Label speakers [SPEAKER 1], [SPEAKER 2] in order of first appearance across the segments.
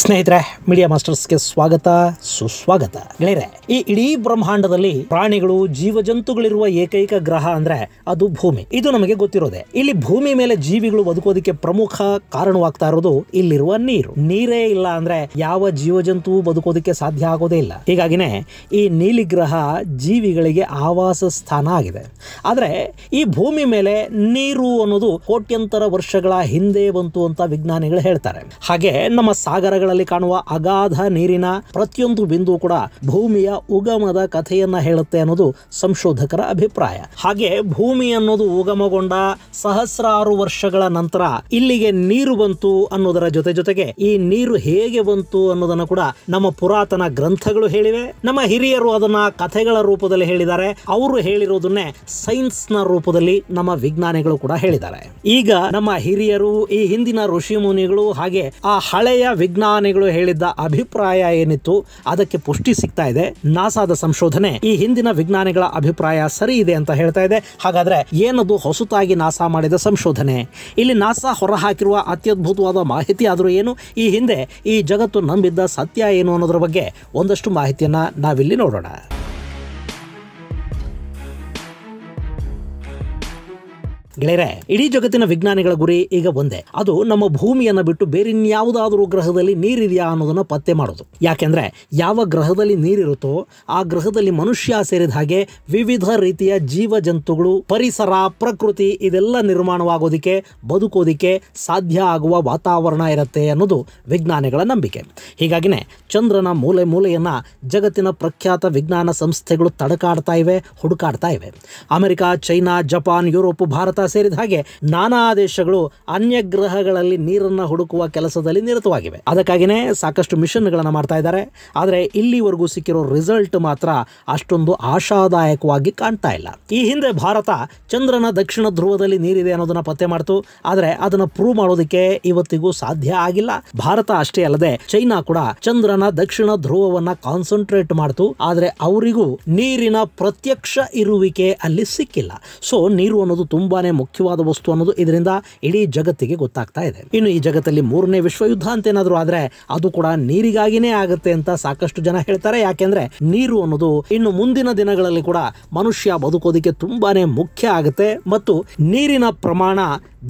[SPEAKER 1] ಸ್ನೇಹಿತರೆ ಮೀಡಿಯಾ ಮಾಸ್ಟರ್ಸ್ಗೆ ಸ್ವಾಗತ ಸುಸ್ವಾಗತ ಗೆಳೆಯರೆ ಈ ಇಡೀ ಬ್ರಹ್ಮಾಂಡದಲ್ಲಿ ಪ್ರಾಣಿಗಳು ಜೀವ ಜಂತುಗಳಿರುವ ಏಕೈಕ ಗ್ರಹ ಅಂದ್ರೆ ಅದು ಭೂಮಿ ಇದು ನಮಗೆ ಗೊತ್ತಿರೋದೆ ಇಲ್ಲಿ ಭೂಮಿ ಮೇಲೆ ಜೀವಿಗಳು ಬದುಕೋದಕ್ಕೆ ಪ್ರಮುಖ ಕಾರಣವಾಗ್ತಾ ಇರೋದು ಇಲ್ಲಿರುವ ನೀರು ನೀರೇ ಇಲ್ಲ ಅಂದ್ರೆ ಯಾವ ಜೀವ ಜಂತು ಬದುಕೋದಕ್ಕೆ ಸಾಧ್ಯ ಆಗೋದೇ ಇಲ್ಲ ಹೀಗಾಗಿನೇ ಈ ನೀಲಿ ಗ್ರಹ ಜೀವಿಗಳಿಗೆ ಆವಾಸ ಸ್ಥಾನ ಆಗಿದೆ ಆದ್ರೆ ಈ ಭೂಮಿ ಮೇಲೆ ನೀರು ಅನ್ನೋದು ಕೋಟ್ಯಂತರ ವರ್ಷಗಳ ಹಿಂದೆ ಬಂತು ಅಂತ ವಿಜ್ಞಾನಿಗಳು ಹೇಳ್ತಾರೆ ಹಾಗೆ ನಮ್ಮ ಸಾಗರಗಳ ಕಾಣುವ ಅಗಾಧ ನೀರಿನ ಪ್ರತಿಯೊಂದು ಬಿಂದು ಕೂಡ ಭೂಮಿಯ ಉಗಮದ ಕಥೆಯನ್ನ ಹೇಳುತ್ತೆ ಅನ್ನೋದು ಸಂಶೋಧಕರ ಅಭಿಪ್ರಾಯ ಹಾಗೆ ಭೂಮಿ ಅನ್ನೋದು ಉಗಮಗೊಂಡ ಸಹಸ್ರಾರು ವರ್ಷಗಳ ನಂತರ ಇಲ್ಲಿಗೆ ನೀರು ಬಂತು ಅನ್ನೋದರ ಜೊತೆ ಜೊತೆಗೆ ಈ ನೀರು ಹೇಗೆ ಬಂತು ಅನ್ನೋದನ್ನು ಕೂಡ ನಮ್ಮ ಪುರಾತನ ಗ್ರಂಥಗಳು ಹೇಳಿವೆ ನಮ್ಮ ಹಿರಿಯರು ಅದನ್ನ ಕಥೆಗಳ ರೂಪದಲ್ಲಿ ಹೇಳಿದ್ದಾರೆ ಅವರು ಹೇಳಿರೋದನ್ನೇ ಸೈನ್ಸ್ ನ ರೂಪದಲ್ಲಿ ನಮ್ಮ ವಿಜ್ಞಾನಿಗಳು ಕೂಡ ಹೇಳಿದ್ದಾರೆ ಈಗ ನಮ್ಮ ಹಿರಿಯರು ಈ ಹಿಂದಿನ ಋಷಿ ಮುನಿಗಳು ಹಾಗೆ ಆ ಹಳೆಯ ವಿಜ್ಞಾನ ವಿಜ್ಞಾನಿಗಳು ಹೇಳಿದ್ದ ಅಭಿಪ್ರಾಯ ಏನಿತ್ತು ಅದಕ್ಕೆ ಪುಷ್ಟಿ ಸಿಗ್ತಾ ಇದೆ ನಾಸಾದ ಸಂಶೋಧನೆ ಈ ಹಿಂದಿನ ವಿಜ್ಞಾನಿಗಳ ಅಭಿಪ್ರಾಯ ಸರಿ ಇದೆ ಅಂತ ಹೇಳ್ತಾ ಇದೆ ಹಾಗಾದ್ರೆ ಏನದು ಹೊಸತಾಗಿ ನಾಸಾ ಮಾಡಿದ ಸಂಶೋಧನೆ ಇಲ್ಲಿ ನಾಸಾ ಹೊರಹಾಕಿರುವ ಅತ್ಯದ್ಭುತವಾದ ಮಾಹಿತಿ ಆದರೂ ಏನು ಈ ಹಿಂದೆ ಈ ಜಗತ್ತು ನಂಬಿದ್ದ ಸತ್ಯ ಏನು ಅನ್ನೋದ್ರ ಬಗ್ಗೆ ಒಂದಷ್ಟು ಮಾಹಿತಿಯನ್ನ ನಾವಿಲ್ಲಿ ನೋಡೋಣ ಗೆಳೆಯರೆ ಇಡೀ ಜಗತ್ತಿನ ವಿಜ್ಞಾನಿಗಳ ಗುರಿ ಈಗ ಒಂದೇ ಅದು ನಮ್ಮ ಭೂಮಿಯನ್ನು ಬಿಟ್ಟು ಬೇರಿನ್ಯಾವುದಾದರೂ ಗ್ರಹದಲ್ಲಿ ನೀರಿದೆಯಾ ಅನ್ನೋದನ್ನು ಪತ್ತೆ ಮಾಡೋದು ಯಾಕೆಂದ್ರೆ ಯಾವ ಗ್ರಹದಲ್ಲಿ ನೀರಿರುತ್ತೋ ಆ ಗ್ರಹದಲ್ಲಿ ಮನುಷ್ಯ ಸೇರಿದ ಹಾಗೆ ವಿವಿಧ ರೀತಿಯ ಜೀವ ಜಂತುಗಳು ಪರಿಸರ ಪ್ರಕೃತಿ ಇದೆಲ್ಲ ನಿರ್ಮಾಣವಾಗೋದಿಕ್ಕೆ ಬದುಕೋದಿಕ್ಕೆ ಸಾಧ್ಯ ಆಗುವ ವಾತಾವರಣ ಇರುತ್ತೆ ಅನ್ನೋದು ವಿಜ್ಞಾನಿಗಳ ನಂಬಿಕೆ ಹೀಗಾಗಿನೇ ಚಂದ್ರನ ಮೂಲೆ ಮೂಲೆಯನ್ನ ಜಗತ್ತಿನ ಪ್ರಖ್ಯಾತ ವಿಜ್ಞಾನ ಸಂಸ್ಥೆಗಳು ತಡಕಾಡ್ತಾ ಇವೆ ಹುಡುಕಾಡ್ತಾ ಇವೆ America China Japan Europe Bharat ಸೇರಿದ ಹಾಗೆ ನಾನಾ ದೇಶಗಳು ಅನ್ಯ ಗ್ರಹಗಳಲ್ಲಿ ನೀರನ್ನು ಹುಡುಕುವ ಕೆಲಸದಲ್ಲಿ ನಿರತವಾಗಿವೆ ಅದಕ್ಕಾಗಿನೇ ಸಾಕಷ್ಟು ಮಿಷನ್ಗಳನ್ನು ಮಾಡ್ತಾ ಇದ್ದಾರೆ ಆದರೆ ಇಲ್ಲಿವರೆಗೂ ಸಿಕ್ಕಿರೋ ರಿಸಲ್ಟ್ ಮಾತ್ರ ಅಷ್ಟೊಂದು ಆಶಾದಾಯಕವಾಗಿ ಕಾಣ್ತಾ ಇಲ್ಲ ಈ ಹಿಂದೆ ಭಾರತ ಚಂದ್ರನ ದಕ್ಷಿಣ ಧ್ರುವದಲ್ಲಿ ನೀರಿದೆ ಅನ್ನೋದನ್ನ ಪತ್ತೆ ಮಾಡ್ತು ಆದರೆ ಅದನ್ನ ಪ್ರೂವ್ ಮಾಡೋದಕ್ಕೆ ಇವತ್ತಿಗೂ ಸಾಧ್ಯ ಆಗಿಲ್ಲ ಭಾರತ ಅಷ್ಟೇ ಅಲ್ಲದೆ ಚೈನಾ ಕೂಡ ಚಂದ್ರನ ದಕ್ಷಿಣ ಧ್ರುವವನ್ನ ಕಾನ್ಸಂಟ್ರೇಟ್ ಮಾಡ್ತು ಆದರೆ ಅವರಿಗೂ ನೀರಿನ ಪ್ರತ್ಯಕ್ಷ ಇರುವಿಕೆ ಅಲ್ಲಿ ಸಿಕ್ಕಿಲ್ಲ ಸೊ ನೀರು ಅನ್ನೋದು ತುಂಬಾ ಮುಖ್ಯವಾದ ವಸ್ತು ಅನ್ನೋದು ಇದರಿಂದ ಇಡೀ ಜಗತ್ತಿಗೆ ಗೊತ್ತಾಗ್ತಾ ಇದೆ ಇನ್ನು ಈ ಜಗತ್ತಲ್ಲಿ ಮೂರನೇ ವಿಶ್ವಯುದ್ಧ ಅಂತ ಏನಾದರೂ ಆದರೆ ಅದು ಕೂಡ ನೀರಿಗಾಗಿನೇ ಆಗುತ್ತೆ ಅಂತ ಸಾಕಷ್ಟು ಜನ ಹೇಳ್ತಾರೆ ಯಾಕೆಂದ್ರೆ ನೀರು ಅನ್ನೋದು ಇನ್ನು ಮುಂದಿನ ದಿನಗಳಲ್ಲಿ ಕೂಡ ಮನುಷ್ಯ ಬದುಕೋದಕ್ಕೆ ತುಂಬಾನೇ ಮುಖ್ಯ ಆಗುತ್ತೆ ಮತ್ತು ನೀರಿನ ಪ್ರಮಾಣ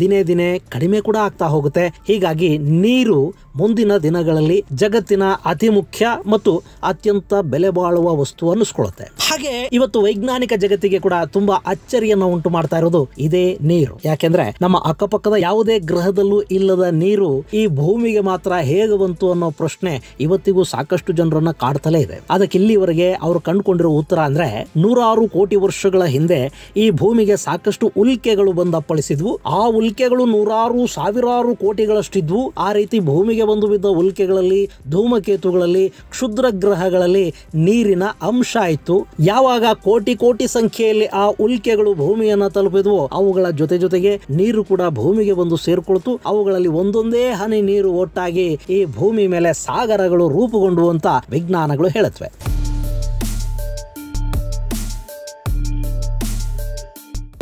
[SPEAKER 1] ದಿನೇ ದಿನೇ ಕಡಿಮೆ ಕೂಡ ಆಗ್ತಾ ಹೋಗುತ್ತೆ ಹೀಗಾಗಿ ನೀರು ಮುಂದಿನ ದಿನಗಳಲ್ಲಿ ಜಗತ್ತಿನ ಅತಿ ಮುಖ್ಯ ಮತ್ತು ಅತ್ಯಂತ ಬೆಲೆ ಬಾಳುವ ವಸ್ತು ಅನ್ನಿಸ್ಕೊಳ್ಳುತ್ತೆ ಹಾಗೆ ಇವತ್ತು ವೈಜ್ಞಾನಿಕ ಜಗತ್ತಿಗೆ ಕೂಡ ತುಂಬಾ ಅಚ್ಚರಿಯನ್ನು ಉಂಟು ಮಾಡ್ತಾ ಇರೋದು ಇದೇ ನೀರು ಯಾಕೆಂದ್ರೆ ನಮ್ಮ ಅಕ್ಕಪಕ್ಕದ ಯಾವುದೇ ಗ್ರಹದಲ್ಲೂ ಇಲ್ಲದ ನೀರು ಈ ಭೂಮಿಗೆ ಮಾತ್ರ ಹೇಗೆ ಬಂತು ಅನ್ನೋ ಪ್ರಶ್ನೆ ಇವತ್ತಿಗೂ ಸಾಕಷ್ಟು ಜನರನ್ನ ಕಾಡ್ತಲೇ ಇದೆ ಅದಕ್ಕೆ ಇಲ್ಲಿವರೆಗೆ ಅವರು ಕಂಡುಕೊಂಡಿರೋ ಉತ್ತರ ಅಂದ್ರೆ ನೂರಾರು ಕೋಟಿ ವರ್ಷಗಳ ಹಿಂದೆ ಈ ಭೂಮಿಗೆ ಸಾಕಷ್ಟು ಉಲ್ಕೆಗಳು ಬಂದ ಅಪ್ಪಳಿಸಿದ್ವು ಆ ಉಲ್ಕೆಗಳು ನೂರಾರು ಸಾವಿರಾರು ಕೋಟಿಗಳಷ್ಟಿದ್ವು ಆ ರೀತಿ ಭೂಮಿಗೆ ಬಂದು ಬಿದ್ದ ಉಲ್ಕೆಗಳಲ್ಲಿ ಧೂಮಕೇತುಗಳಲ್ಲಿ ಕ್ಷುದ್ರ ಗ್ರಹಗಳಲ್ಲಿ ನೀರಿನ ಅಂಶ ಇತ್ತು ಯಾವಾಗ ಕೋಟಿ ಕೋಟಿ ಸಂಖ್ಯೆಯಲ್ಲಿ ಆ ಉಲ್ಕೆಗಳು ಭೂಮಿಯನ್ನು ತಲುಪಿದ್ವು ಅವುಗಳ ಜೊತೆ ಜೊತೆಗೆ ನೀರು ಕೂಡ ಭೂಮಿಗೆ ಬಂದು ಸೇರ್ಕೊಳ್ತು ಅವುಗಳಲ್ಲಿ ಒಂದೊಂದೇ ಹನಿ ನೀರು ಒಟ್ಟಾಗಿ ಈ ಭೂಮಿ ಮೇಲೆ ಸಾಗರಗಳು ರೂಪುಗೊಂಡು ಅಂತ ವಿಜ್ಞಾನಗಳು ಹೇಳುತ್ತವೆ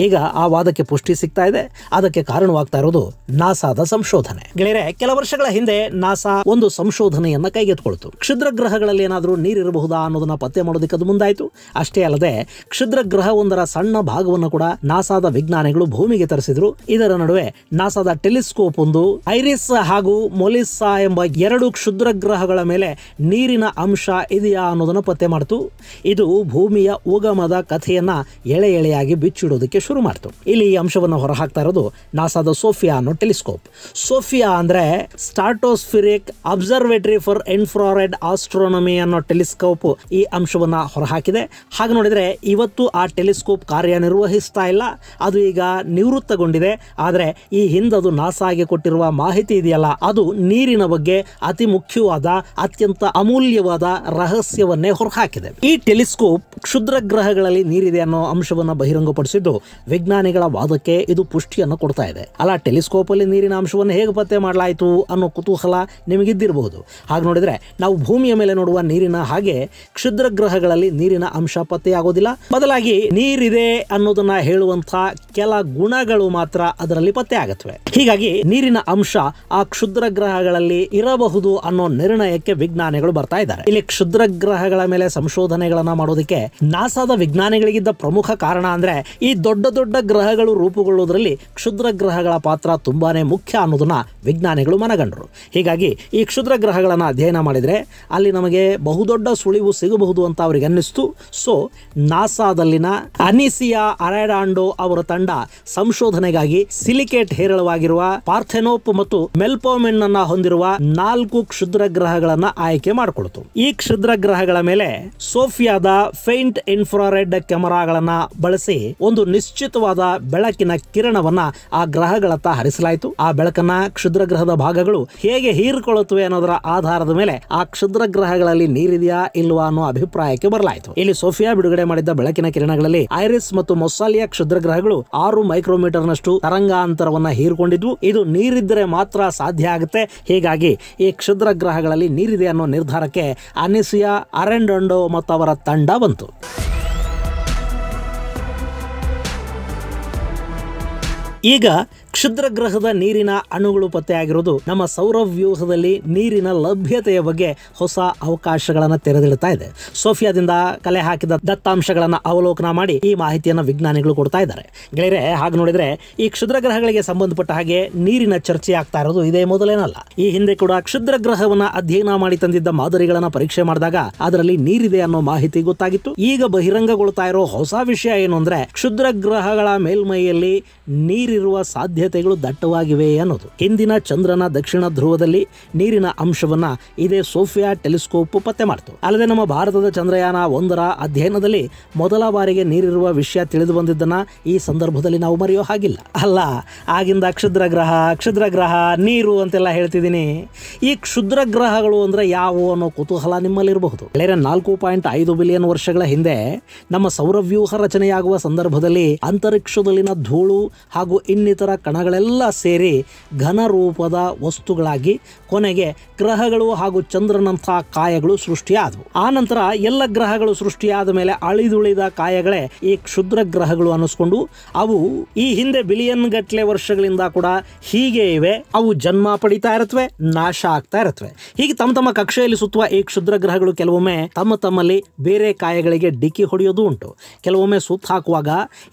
[SPEAKER 1] ಈಗ ಆ ವಾದಕ್ಕೆ ಪುಷ್ಟಿ ಸಿಗ್ತಾ ಇದೆ ಅದಕ್ಕೆ ಕಾರಣವಾಗ್ತಾ ಇರೋದು ನಾಸಾದ ಸಂಶೋಧನೆ ಗೆಳೆಯರೆ ಕೆಲ ವರ್ಷಗಳ ಹಿಂದೆ ನಾಸಾ ಒಂದು ಸಂಶೋಧನೆಯನ್ನ ಕೈಗೆತ್ತಿಕೊಳ್ತು ಕ್ಷುದ್ರ ಗ್ರಹಗಳಲ್ಲಿ ಏನಾದರೂ ನೀರಿರಬಹುದಾ ಅನ್ನೋದನ್ನ ಪತ್ತೆ ಮಾಡೋದಕ್ಕೆ ಅದು ಮುಂದಾಯಿತು ಅಷ್ಟೇ ಅಲ್ಲದೆ ಕ್ಷುದ್ರ ಗ್ರಹ ಒಂದರ ಸಣ್ಣ ಭಾಗವನ್ನು ಕೂಡ ನಾಸಾದ ವಿಜ್ಞಾನಿಗಳು ಭೂಮಿಗೆ ತರಿಸಿದ್ರು ಇದರ ನಡುವೆ ನಾಸಾದ ಟೆಲಿಸ್ಕೋಪ್ ಒಂದು ಐರಿಸ್ ಹಾಗೂ ಮೊಲಿಸ್ಸಾ ಎಂಬ ಎರಡು ಕ್ಷುದ್ರ ಗ್ರಹಗಳ ಮೇಲೆ ನೀರಿನ ಅಂಶ ಇದೆಯಾ ಅನ್ನೋದನ್ನ ಪತ್ತೆ ಮಾಡ್ತು ಇದು ಭೂಮಿಯ ಉಗಮದ ಕಥೆಯನ್ನ ಎಳೆ ಎಳೆಯಾಗಿ ಬಿಚ್ಚಿಡೋದಕ್ಕೆ ಶುರು ಮಾಡ್ತು ಇಲ್ಲಿ ಈ ಅಂಶವನ್ನು ಹೊರಹಾಕ್ತಾ ಇರೋದು ನಾಸಾದ ಸೋಫಿಯಾ ಅನ್ನೋ ಟೆಲಿಸ್ಕೋಪ್ ಸೋಫಿಯಾ ಅಂದರೆ stratospheric observatory for infrared astronomy ಅನ್ನೋ ಟೆಲಿಸ್ಕೋಪ್ ಈ ಅಂಶವನ್ನು ಹೊರಹಾಕಿದೆ ಹಾಗೆ ನೋಡಿದರೆ ಇವತ್ತು ಆ ಟೆಲಿಸ್ಕೋಪ್ ಕಾರ್ಯನಿರ್ವಹಿಸ್ತಾ ಇಲ್ಲ ಅದು ಈಗ ನಿವೃತ್ತಗೊಂಡಿದೆ ಆದರೆ ಈ ಹಿಂದದು ನಾಸಾಗೆ ಕೊಟ್ಟಿರುವ ಮಾಹಿತಿ ಇದೆಯಲ್ಲ ಅದು ನೀರಿನ ಬಗ್ಗೆ ಅತಿ ಮುಖ್ಯವಾದ ಅತ್ಯಂತ ಅಮೂಲ್ಯವಾದ ರಹಸ್ಯವನ್ನೇ ಹೊರಹಾಕಿದೆ ಈ ಟೆಲಿಸ್ಕೋಪ್ ಕ್ಷುದ್ರ ಗ್ರಹಗಳಲ್ಲಿ ನೀರಿದೆ ಅನ್ನೋ ಅಂಶವನ್ನು ಬಹಿರಂಗಪಡಿಸಿದ್ದು ವಿಜ್ಞಾನಿಗಳ ವಾದಕ್ಕೆ ಇದು ಪುಷ್ಟಿಯನ್ನು ಕೊಡ್ತಾ ಇದೆ ಅಲ್ಲ ಟೆಲಿಸ್ಕೋಪ್ ಅಲ್ಲಿ ನೀರಿನ ಅಂಶವನ್ನು ಹೇಗೆ ಪತ್ತೆ ಮಾಡಲಾಯಿತು ಅನ್ನೋ ಕುತೂಹಲ ನಿಮಗಿದ್ದಿರಬಹುದು ಹಾಗೆ ನೋಡಿದ್ರೆ ನಾವು ಭೂಮಿಯ ಮೇಲೆ ನೋಡುವ ನೀರಿನ ಹಾಗೆ ಕ್ಷುದ್ರ ಗ್ರಹಗಳಲ್ಲಿ ನೀರಿನ ಅಂಶ ಪತ್ತೆಯಾಗೋದಿಲ್ಲ ಬದಲಾಗಿ ನೀರಿದೆ ಅನ್ನೋದನ್ನ ಹೇಳುವಂತಹ ಕೆಲ ಗುಣಗಳು ಮಾತ್ರ ಅದರಲ್ಲಿ ಪತ್ತೆ ಆಗುತ್ತವೆ ಹೀಗಾಗಿ ನೀರಿನ ಅಂಶ ಆ ಕ್ಷುದ್ರ ಗ್ರಹಗಳಲ್ಲಿ ಇರಬಹುದು ಅನ್ನೋ ನಿರ್ಣಯಕ್ಕೆ ವಿಜ್ಞಾನಿಗಳು ಬರ್ತಾ ಇದ್ದಾರೆ ಇಲ್ಲಿ ಕ್ಷುದ್ರ ಗ್ರಹಗಳ ಮೇಲೆ ಸಂಶೋಧನೆಗಳನ್ನ ಮಾಡೋದಕ್ಕೆ ನಾಸಾದ ವಿಜ್ಞಾನಿಗಳಿಗಿದ್ದ ಪ್ರಮುಖ ಕಾರಣ ಅಂದ್ರೆ ಈ ದೊಡ್ಡ ದೊಡ್ಡ ಗ್ರಹಗಳು ರೂಪುಗೊಳ್ಳುವುದರಲ್ಲಿ ಕ್ಷುದ್ರ ಗ್ರಹಗಳ ಪಾತ್ರ ತುಂಬಾನೇ ಮುಖ್ಯ ಅನ್ನೋದನ್ನ ವಿಜ್ಞಾನಿಗಳು ಮನಗಂಡರು ಹೀಗಾಗಿ ಈ ಕ್ಷುದ್ರ ಗ್ರಹಗಳನ್ನು ಅಧ್ಯಯನ ಮಾಡಿದರೆ ಅಲ್ಲಿ ನಮಗೆ ಬಹುದೊಡ್ಡ ಸುಳಿವು ಸಿಗಬಹುದು ಅಂತ ಅವರಿಗೆ ಅನ್ನಿಸ್ತು ಸೊ ನಾಸಾದಲ್ಲಿನ ಅನಿಸಿಯಾ ಅರೆಡಾಂಡೋ ಅವರ ತಂಡ ಸಂಶೋಧನೆಗಾಗಿ ಸಿಲಿಕೇಟ್ ಹೇರಳವಾಗಿರುವ ಪಾರ್ಥೆನೋಪ್ ಮತ್ತು ಮೆಲ್ಪೋಮೆನ್ ಅನ್ನ ಹೊಂದಿರುವ ನಾಲ್ಕು ಕ್ಷುದ್ರ ಗ್ರಹಗಳನ್ನ ಆಯ್ಕೆ ಮಾಡಿಕೊಳ್ತು ಈ ಕ್ಷುದ್ರ ಗ್ರಹಗಳ ಮೇಲೆ ಸೋಫಿಯಾದ ಫೈಂಟ್ ಇನ್ಫ್ರಾರೆಡ್ ಕ್ಯಾಮರಾಗಳನ್ನ ಬಳಸಿ ಒಂದು ನಿಶ್ಚಿತ ನಿಶ್ಚಿತವಾದ ಬೆಳಕಿನ ಕಿರಣವನ್ನ ಆ ಗ್ರಹಗಳತ್ತ ಹರಿಸಲಾಯಿತು ಆ ಬೆಳಕನ್ನ ಕ್ಷುದ್ರ ಗ್ರಹದ ಭಾಗಗಳು ಹೇಗೆ ಹೀರಿಕೊಳ್ಳುತ್ತವೆ ಅನ್ನೋದರ ಆಧಾರದ ಮೇಲೆ ಆ ಕ್ಷುದ್ರ ಗ್ರಹಗಳಲ್ಲಿ ನೀರಿದೆಯಾ ಇಲ್ವಾ ಅನ್ನೋ ಅಭಿಪ್ರಾಯಕ್ಕೆ ಬರಲಾಯಿತು ಇಲ್ಲಿ ಸೋಫಿಯಾ ಬಿಡುಗಡೆ ಮಾಡಿದ್ದ ಬೆಳಕಿನ ಕಿರಣಗಳಲ್ಲಿ ಐರಿಸ್ ಮತ್ತು ಮೊಸಾಲಿಯ ಕ್ಷುದ್ರ ಗ್ರಹಗಳು ಆರು ಮೈಕ್ರೋಮೀಟರ್ ನಷ್ಟು ತರಂಗಾಂತರವನ್ನ ಹೀರಿಕೊಂಡಿದ್ವು ಇದು ನೀರಿದ್ದರೆ ಮಾತ್ರ ಸಾಧ್ಯ ಆಗುತ್ತೆ ಹೀಗಾಗಿ ಈ ಕ್ಷುದ್ರ ಗ್ರಹಗಳಲ್ಲಿ ನೀರಿದೆ ಅನ್ನೋ ನಿರ್ಧಾರಕ್ಕೆ ಅನಿಸಿಯಾ ಅರೆಂಡೊಂಡೋ ಮತ್ತು ಅವರ ತಂಡ ಬಂತು ಈಗ ಕ್ಷುದ್ರ ಗ್ರಹದ ನೀರಿನ ಅಣುಗಳು ಪತ್ತೆಯಾಗಿರುವುದು ನಮ್ಮ ಸೌರವ್ಯೂಹದಲ್ಲಿ ವ್ಯೂಹದಲ್ಲಿ ನೀರಿನ ಲಭ್ಯತೆಯ ಬಗ್ಗೆ ಹೊಸ ಅವಕಾಶಗಳನ್ನು ತೆರೆದಿಡ್ತಾ ಇದೆ ಸೋಫಿಯಾದಿಂದ ಕಲೆ ಹಾಕಿದ ದತ್ತಾಂಶಗಳನ್ನು ಅವಲೋಕನ ಮಾಡಿ ಈ ಮಾಹಿತಿಯನ್ನು ವಿಜ್ಞಾನಿಗಳು ಕೊಡ್ತಾ ಇದ್ದಾರೆ ಗೆಳೆಯರೆ ಹಾಗೆ ನೋಡಿದ್ರೆ ಈ ಕ್ಷುದ್ರ ಗ್ರಹಗಳಿಗೆ ಸಂಬಂಧಪಟ್ಟ ಹಾಗೆ ನೀರಿನ ಚರ್ಚೆ ಆಗ್ತಾ ಇರೋದು ಇದೇ ಮೊದಲೇನಲ್ಲ ಈ ಹಿಂದೆ ಕೂಡ ಕ್ಷುದ್ರ ಗ್ರಹವನ್ನ ಅಧ್ಯಯನ ಮಾಡಿ ತಂದಿದ್ದ ಮಾದರಿಗಳನ್ನ ಪರೀಕ್ಷೆ ಮಾಡಿದಾಗ ಅದರಲ್ಲಿ ನೀರಿದೆ ಅನ್ನೋ ಮಾಹಿತಿ ಗೊತ್ತಾಗಿತ್ತು ಈಗ ಬಹಿರಂಗಗೊಳ್ತಾ ಇರೋ ಹೊಸ ವಿಷಯ ಏನು ಅಂದ್ರೆ ಕ್ಷುದ್ರ ಗ್ರಹಗಳ ಮೇಲ್ಮೈಯಲ್ಲಿ ನೀರಿರುವ ಸಾಧ್ಯ ಸಾಧ್ಯತೆಗಳು ದಟ್ಟವಾಗಿವೆ ಅನ್ನೋದು ಹಿಂದಿನ ಚಂದ್ರನ ದಕ್ಷಿಣ ಧ್ರುವದಲ್ಲಿ ನೀರಿನ ಅಂಶವನ್ನ ಇದೇ ಸೋಫಿಯಾ ಟೆಲಿಸ್ಕೋಪ್ ಪತ್ತೆ ಮಾಡಿತು ಅಲ್ಲದೆ ನಮ್ಮ ಭಾರತದ ಚಂದ್ರಯಾನ ಒಂದರ ಅಧ್ಯಯನದಲ್ಲಿ ಮೊದಲ ಬಾರಿಗೆ ನೀರಿರುವ ವಿಷಯ ತಿಳಿದು ಬಂದಿದ್ದನ್ನ ಈ ಸಂದರ್ಭದಲ್ಲಿ ನಾವು ಮರೆಯೋ ಹಾಗಿಲ್ಲ ಅಲ್ಲ ಆಗಿಂದ ಕ್ಷುದ್ರ ಗ್ರಹ ಕ್ಷುದ್ರ ಗ್ರಹ ನೀರು ಅಂತೆಲ್ಲ ಹೇಳ್ತಿದ್ದೀನಿ ಈ ಕ್ಷುದ್ರ ಗ್ರಹಗಳು ಅಂದ್ರೆ ಯಾವುವು ಅನ್ನೋ ಕುತೂಹಲ ನಿಮ್ಮಲ್ಲಿರಬಹುದು ಬೇರೆ ನಾಲ್ಕು ಪಾಯಿಂಟ್ ಐದು ಬಿಲಿಯನ್ ವರ್ಷಗಳ ಹಿಂದೆ ನಮ್ಮ ಸೌರವ್ಯೂಹ ರಚನೆಯಾಗುವ ಸಂದರ್ಭದಲ್ಲಿ ಅಂತರಿಕ್ಷದಲ್ಲಿನ ಧೂಳು ಹಾಗೂ ಇನ್ನಿತರ ಕಣಗಳೆಲ್ಲ ಸೇರಿ ಘನರೂಪದ ವಸ್ತುಗಳಾಗಿ ಕೊನೆಗೆ ಗ್ರಹಗಳು ಹಾಗೂ ಚಂದ್ರನಂತಹ ಕಾಯಗಳು ಸೃಷ್ಟಿಯಾದವು ಆ ನಂತರ ಎಲ್ಲ ಗ್ರಹಗಳು ಸೃಷ್ಟಿಯಾದ ಮೇಲೆ ಅಳಿದುಳಿದ ಕಾಯಗಳೇ ಈ ಕ್ಷುದ್ರ ಗ್ರಹಗಳು ಅನ್ನಿಸ್ಕೊಂಡು ಅವು ಈ ಹಿಂದೆ ಬಿಲಿಯನ್ ಗಟ್ಟಲೆ ವರ್ಷಗಳಿಂದ ಕೂಡ ಹೀಗೆ ಇವೆ ಅವು ಜನ್ಮ ಪಡಿತಾ ಇರುತ್ತವೆ ನಾಶ ಆಗ್ತಾ ಇರುತ್ತವೆ ಹೀಗೆ ತಮ್ಮ ತಮ್ಮ ಕಕ್ಷೆಯಲ್ಲಿ ಸುತ್ತುವ ಈ ಕ್ಷುದ್ರ ಗ್ರಹಗಳು ಕೆಲವೊಮ್ಮೆ ತಮ್ಮ ತಮ್ಮಲ್ಲಿ ಬೇರೆ ಕಾಯಗಳಿಗೆ ಡಿಕ್ಕಿ ಹೊಡೆಯೋದು ಉಂಟು ಕೆಲವೊಮ್ಮೆ ಸುತ್ತ ಹಾಕುವಾಗ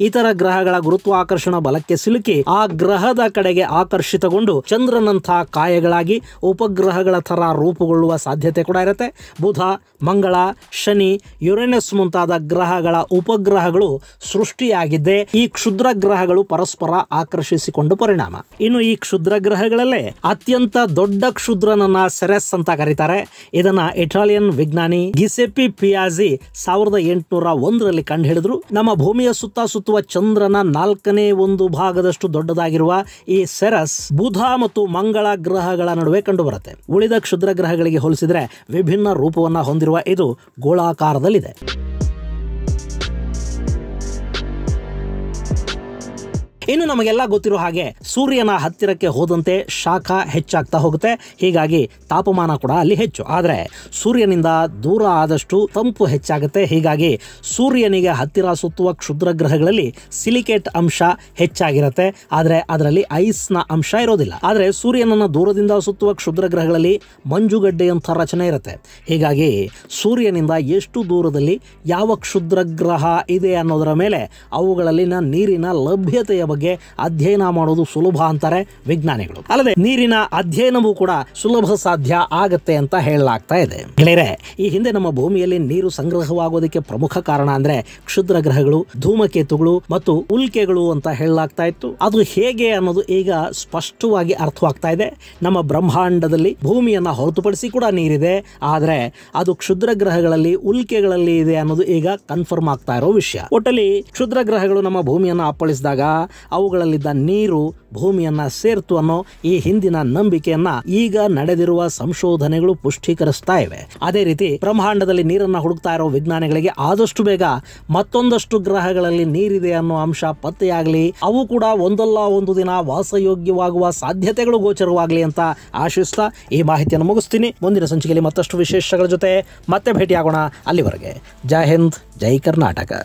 [SPEAKER 1] ಇತರ ಗ್ರಹಗಳ ಗುರುತ್ವಾಕರ್ಷಣ ಬಲಕ್ಕೆ ಸಿಲುಕಿ ಆ ಗ್ರಹದ ಕಡೆಗೆ ಆಕರ್ಷಿತಗೊಂಡು ಚಂದ್ರನಂಥ ಕಾಯಗಳಾಗಿ ಉಪಗ್ರಹಗಳ ಥರ ರೂಪುಗೊಳ್ಳುವ ಸಾಧ್ಯತೆ ಕೂಡ ಇರುತ್ತೆ ಬುಧ ಮಂಗಳ ಶನಿ ಯುರೇನಸ್ ಮುಂತಾದ ಗ್ರಹಗಳ ಉಪಗ್ರಹಗಳು ಸೃಷ್ಟಿಯಾಗಿದ್ದೆ ಈ ಕ್ಷುದ್ರ ಗ್ರಹಗಳು ಪರಸ್ಪರ ಆಕರ್ಷಿಸಿಕೊಂಡು ಪರಿಣಾಮ ಇನ್ನು ಈ ಕ್ಷುದ್ರ ಗ್ರಹಗಳಲ್ಲೇ ಅತ್ಯಂತ ದೊಡ್ಡ ಕ್ಷುದ್ರನನ್ನ ಸೆರೆಸ್ ಅಂತ ಕರೀತಾರೆ ಇದನ್ನ ಇಟಾಲಿಯನ್ ವಿಜ್ಞಾನಿ ಗಿಸೆಪಿ ಪಿಯಾಜಿ ಸಾವಿರದ ಎಂಟುನೂರ ಒಂದರಲ್ಲಿ ಕಂಡುಹಿಡಿದ್ರು ನಮ್ಮ ಭೂಮಿಯ ಸುತ್ತ ಸುತ್ತುವ ಚಂದ್ರನ ನಾಲ್ಕನೇ ಒಂದು ಭಾಗದಷ್ಟು ದೊಡ್ಡದಾಗಿ ಆಗಿರುವ ಈ ಸೆರಸ್ ಬುಧ ಮತ್ತು ಮಂಗಳ ಗ್ರಹಗಳ ನಡುವೆ ಕಂಡುಬರುತ್ತೆ ಉಳಿದ ಕ್ಷುದ್ರ ಗ್ರಹಗಳಿಗೆ ಹೋಲಿಸಿದರೆ ವಿಭಿನ್ನ ರೂಪವನ್ನು ಹೊಂದಿರುವ ಇದು ಗೋಳಾಕಾರದಲ್ಲಿದೆ ಇನ್ನು ನಮಗೆಲ್ಲ ಗೊತ್ತಿರೋ ಹಾಗೆ ಸೂರ್ಯನ ಹತ್ತಿರಕ್ಕೆ ಹೋದಂತೆ ಶಾಖ ಹೆಚ್ಚಾಗ್ತಾ ಹೋಗುತ್ತೆ ಹೀಗಾಗಿ ತಾಪಮಾನ ಕೂಡ ಅಲ್ಲಿ ಹೆಚ್ಚು ಆದರೆ ಸೂರ್ಯನಿಂದ ದೂರ ಆದಷ್ಟು ತಂಪು ಹೆಚ್ಚಾಗುತ್ತೆ ಹೀಗಾಗಿ ಸೂರ್ಯನಿಗೆ ಹತ್ತಿರ ಸುತ್ತುವ ಕ್ಷುದ್ರ ಗ್ರಹಗಳಲ್ಲಿ ಸಿಲಿಕೇಟ್ ಅಂಶ ಹೆಚ್ಚಾಗಿರುತ್ತೆ ಆದರೆ ಅದರಲ್ಲಿ ಐಸ್ನ ಅಂಶ ಇರೋದಿಲ್ಲ ಆದರೆ ಸೂರ್ಯನನ್ನು ದೂರದಿಂದ ಸುತ್ತುವ ಕ್ಷುದ್ರ ಗ್ರಹಗಳಲ್ಲಿ ಮಂಜುಗಡ್ಡೆಯಂಥ ರಚನೆ ಇರುತ್ತೆ ಹೀಗಾಗಿ ಸೂರ್ಯನಿಂದ ಎಷ್ಟು ದೂರದಲ್ಲಿ ಯಾವ ಕ್ಷುದ್ರ ಗ್ರಹ ಇದೆ ಅನ್ನೋದರ ಮೇಲೆ ಅವುಗಳಲ್ಲಿನ ನೀರಿನ ಲಭ್ಯತೆಯ ಬಗ್ಗೆ ಅಧ್ಯಯನ ಮಾಡೋದು ಸುಲಭ ಅಂತಾರೆ ವಿಜ್ಞಾನಿಗಳು ಅಲ್ಲದೆ ನೀರಿನ ಅಧ್ಯಯನವೂ ಕೂಡ ಸುಲಭ ಸಾಧ್ಯ ಆಗತ್ತೆ ಅಂತ ಹೇಳಲಾಗ್ತಾ ಇದೆ ಗೆಳೆಯರೆ ಈ ಹಿಂದೆ ನಮ್ಮ ಭೂಮಿಯಲ್ಲಿ ನೀರು ಸಂಗ್ರಹವಾಗೋದಕ್ಕೆ ಪ್ರಮುಖ ಕಾರಣ ಅಂದ್ರೆ ಕ್ಷುದ್ರ ಗ್ರಹಗಳು ಧೂಮಕೇತುಗಳು ಮತ್ತು ಉಲ್ಕೆಗಳು ಅಂತ ಹೇಳಲಾಗ್ತಾ ಇತ್ತು ಅದು ಹೇಗೆ ಅನ್ನೋದು ಈಗ ಸ್ಪಷ್ಟವಾಗಿ ಅರ್ಥವಾಗ್ತಾ ಇದೆ ನಮ್ಮ ಬ್ರಹ್ಮಾಂಡದಲ್ಲಿ ಭೂಮಿಯನ್ನ ಹೊರತುಪಡಿಸಿ ಕೂಡ ನೀರಿದೆ ಆದರೆ ಅದು ಕ್ಷುದ್ರ ಗ್ರಹಗಳಲ್ಲಿ ಉಲ್ಕೆಗಳಲ್ಲಿ ಇದೆ ಅನ್ನೋದು ಈಗ ಕನ್ಫರ್ಮ್ ಆಗ್ತಾ ಇರೋ ವಿಷಯ ಒಟ್ಟಲ್ಲಿ ಕ್ಷುದ್ರ ಗ್ರಹಗಳು ನಮ್ಮ ಭೂಮಿಯನ್ನು ಅಪ್ಪಳಿಸಿದಾಗ ಅವುಗಳಲ್ಲಿದ್ದ ನೀರು ಭೂಮಿಯನ್ನು ಸೇರ್ತು ಅನ್ನೋ ಈ ಹಿಂದಿನ ನಂಬಿಕೆಯನ್ನ ಈಗ ನಡೆದಿರುವ ಸಂಶೋಧನೆಗಳು ಪುಷ್ಟೀಕರಿಸ್ತಾ ಇವೆ ಅದೇ ರೀತಿ ಬ್ರಹ್ಮಾಂಡದಲ್ಲಿ ನೀರನ್ನು ಹುಡುಕ್ತಾ ಇರೋ ವಿಜ್ಞಾನಿಗಳಿಗೆ ಆದಷ್ಟು ಬೇಗ ಮತ್ತೊಂದಷ್ಟು ಗ್ರಹಗಳಲ್ಲಿ ನೀರಿದೆ ಅನ್ನೋ ಅಂಶ ಪತ್ತೆಯಾಗಲಿ ಅವು ಕೂಡ ಒಂದಲ್ಲ ಒಂದು ದಿನ ವಾಸಯೋಗ್ಯವಾಗುವ ಸಾಧ್ಯತೆಗಳು ಗೋಚರವಾಗಲಿ ಅಂತ ಆಶಿಸ್ತಾ ಈ ಮಾಹಿತಿಯನ್ನು ಮುಗಿಸ್ತೀನಿ ಮುಂದಿನ ಸಂಚಿಕೆಯಲ್ಲಿ ಮತ್ತಷ್ಟು ವಿಶೇಷಗಳ ಜೊತೆ ಮತ್ತೆ ಭೇಟಿಯಾಗೋಣ ಅಲ್ಲಿವರೆಗೆ ಜೈ ಹಿಂದ್ ಜೈ ಕರ್ನಾಟಕ